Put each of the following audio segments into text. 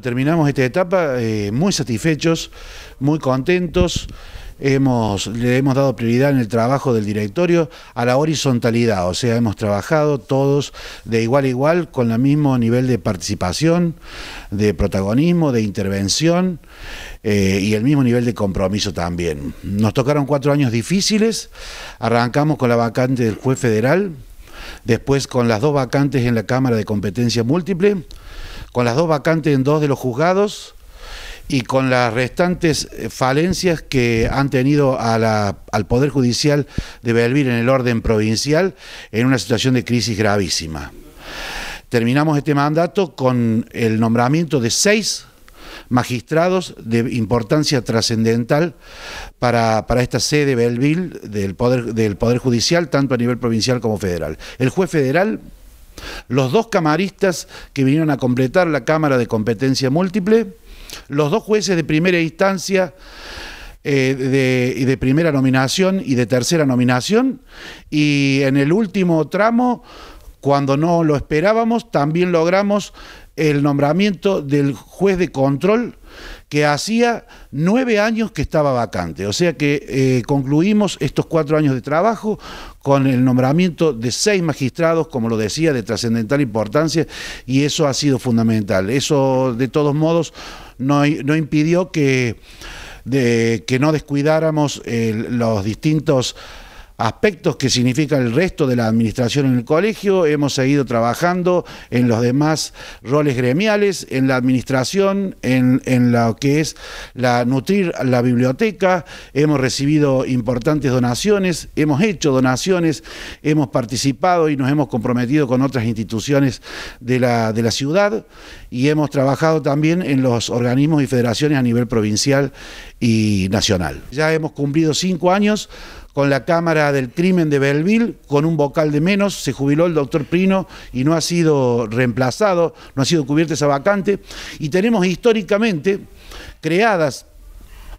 Terminamos esta etapa eh, muy satisfechos, muy contentos. Hemos, le hemos dado prioridad en el trabajo del directorio a la horizontalidad, o sea, hemos trabajado todos de igual a igual con el mismo nivel de participación, de protagonismo, de intervención eh, y el mismo nivel de compromiso también. Nos tocaron cuatro años difíciles, arrancamos con la vacante del juez federal, después con las dos vacantes en la Cámara de Competencia Múltiple con las dos vacantes en dos de los juzgados y con las restantes eh, falencias que han tenido al Poder Judicial de Belville en el orden provincial en una situación de crisis gravísima. Terminamos este mandato con el nombramiento de seis magistrados de importancia trascendental para, esta sede Belville del poder, del poder Judicial, tanto a nivel provincial como federal. El juez federal los dos camaristas que vinieron a completar la Cámara de Competencia Múltiple, los dos jueces de primera instancia eh, y de, primera nominación y de tercera nominación, y en el último tramo, cuando no lo esperábamos, también logramos el nombramiento del juez de control que hacía nueve años que estaba vacante. O sea que eh, concluimos estos cuatro años de trabajo con el nombramiento de seis magistrados, como lo decía, de trascendental importancia, y eso ha sido fundamental. Eso, de todos modos, no, impidió que, que no descuidáramos los distintos aspectos que significa el resto de la administración en el colegio. Hemos seguido trabajando en los demás roles gremiales, en la administración, en, lo que es la nutrir la biblioteca. Hemos recibido importantes donaciones, hemos hecho donaciones, hemos participado y nos hemos comprometido con otras instituciones de la, de la ciudad y hemos trabajado también en los organismos y federaciones a nivel provincial y nacional. Ya hemos cumplido cinco años con la Cámara del Crimen de Belville, con un vocal de menos, se jubiló el doctor Prino y no ha sido reemplazado, no ha sido cubierta esa vacante, y tenemos históricamente creadas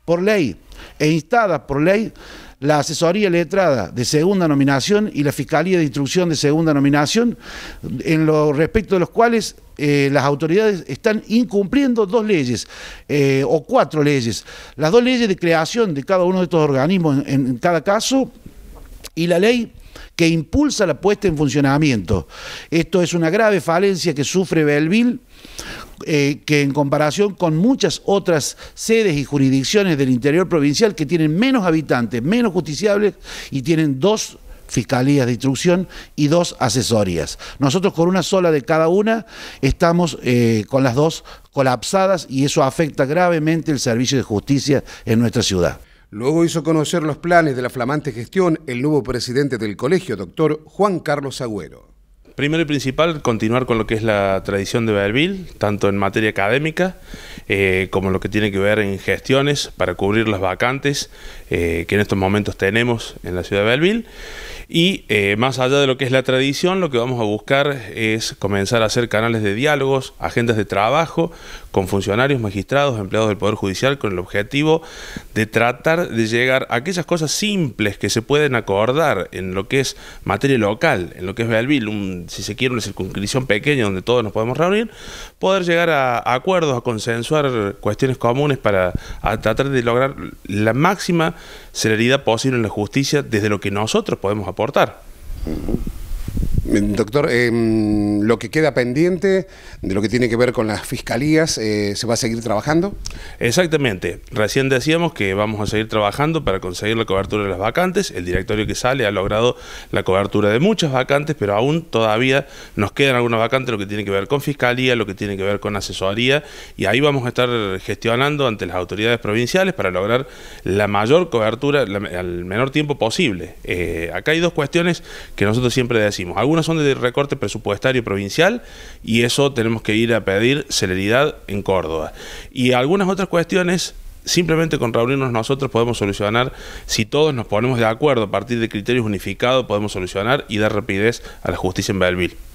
por ley e instadas por ley la asesoría letrada de segunda nominación y la fiscalía de instrucción de segunda nominación, en lo respecto de los cuales eh, las autoridades están incumpliendo dos leyes eh, o cuatro leyes. Las dos leyes de creación de cada uno de estos organismos en, en cada caso y la ley que impulsa la puesta en funcionamiento. Esto es una grave falencia que sufre Belville eh, que en comparación con muchas otras sedes y jurisdicciones del interior provincial que tienen menos habitantes, menos justiciables y tienen dos fiscalías de instrucción y dos asesorías. Nosotros con una sola de cada una estamos eh, con las dos colapsadas y eso afecta gravemente el servicio de justicia en nuestra ciudad. Luego hizo conocer los planes de la flamante gestión el nuevo presidente del colegio, doctor Juan Carlos Agüero. Primero y principal, continuar con lo que es la tradición de Belleville, tanto en materia académica eh, como lo que tiene que ver en gestiones para cubrir las vacantes eh, que en estos momentos tenemos en la ciudad de Belleville. Y eh, más allá de lo que es la tradición, lo que vamos a buscar es comenzar a hacer canales de diálogos, agendas de trabajo con funcionarios, magistrados, empleados del Poder Judicial, con el objetivo de tratar de llegar a aquellas cosas simples que se pueden acordar en lo que es materia local, en lo que es Belleville, un, si se quiere una circunscripción pequeña donde todos nos podemos reunir, poder llegar a acuerdos, a consensuar cuestiones comunes para tratar de lograr la máxima celeridad posible en la justicia desde lo que nosotros podemos aportar. Doctor, em, lo que queda pendiente de lo que tiene que ver con las fiscalías, eh, ¿se va a seguir trabajando? Exactamente. Recién decíamos que vamos a seguir trabajando para conseguir la cobertura de las vacantes. El directorio que sale ha logrado la cobertura de muchas vacantes, pero aún todavía nos quedan algunas vacantes, lo que tiene que ver con fiscalía, lo que tiene que ver con asesoría, y ahí vamos a estar gestionando ante las autoridades provinciales para lograr la mayor cobertura al menor tiempo posible. Eh, acá hay dos cuestiones que nosotros siempre decimos. Algunos son de recorte presupuestario provincial y eso tenemos que ir a pedir celeridad en Córdoba. Y algunas otras cuestiones simplemente con reunirnos nosotros podemos solucionar, si todos nos ponemos de acuerdo a partir de criterios unificados, podemos solucionar y dar rapidez a la justicia en Belleville.